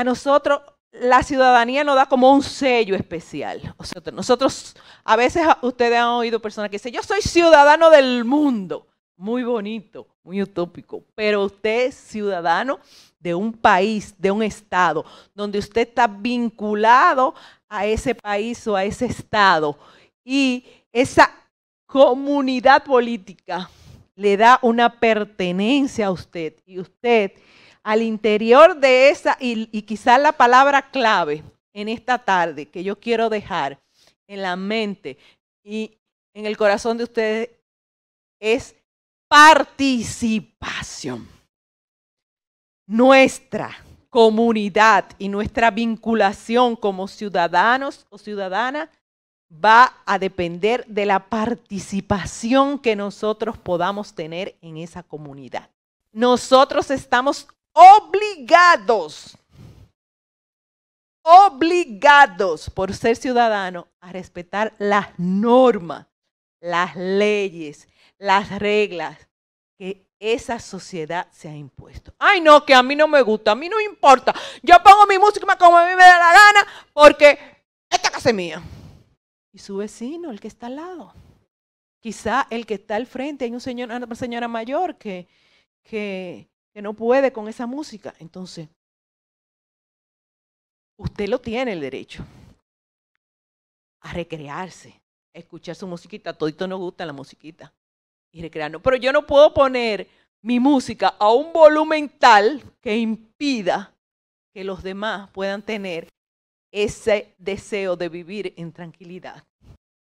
a nosotros la ciudadanía nos da como un sello especial. nosotros, a veces ustedes han oído personas que dicen, yo soy ciudadano del mundo. Muy bonito, muy utópico, pero usted es ciudadano de un país, de un estado, donde usted está vinculado a ese país o a ese estado. Y esa comunidad política le da una pertenencia a usted. Y usted, al interior de esa, y, quizás la palabra clave en esta tarde que yo quiero dejar en la mente y en el corazón de ustedes es participación. Nuestra comunidad y nuestra vinculación como ciudadanos o ciudadanas va a depender de la participación que nosotros podamos tener en esa comunidad. Nosotros estamos obligados, obligados por ser ciudadano a respetar las normas, las leyes, las reglas que esa sociedad se ha impuesto. Ay, no, que a mí no me gusta, a mí no importa. Yo pongo mi música como a mí me da la gana porque esta casa es mía y su vecino, el que está al lado. Quizá el que está al frente, hay una señora mayor que, que, que no puede con esa música. Entonces, usted lo tiene el derecho a recrearse, a escuchar su musiquita. Todito nos gusta la musiquita y recrearnos. Pero yo no puedo poner mi música a un volumen tal que impida que los demás puedan tener ese deseo de vivir en tranquilidad.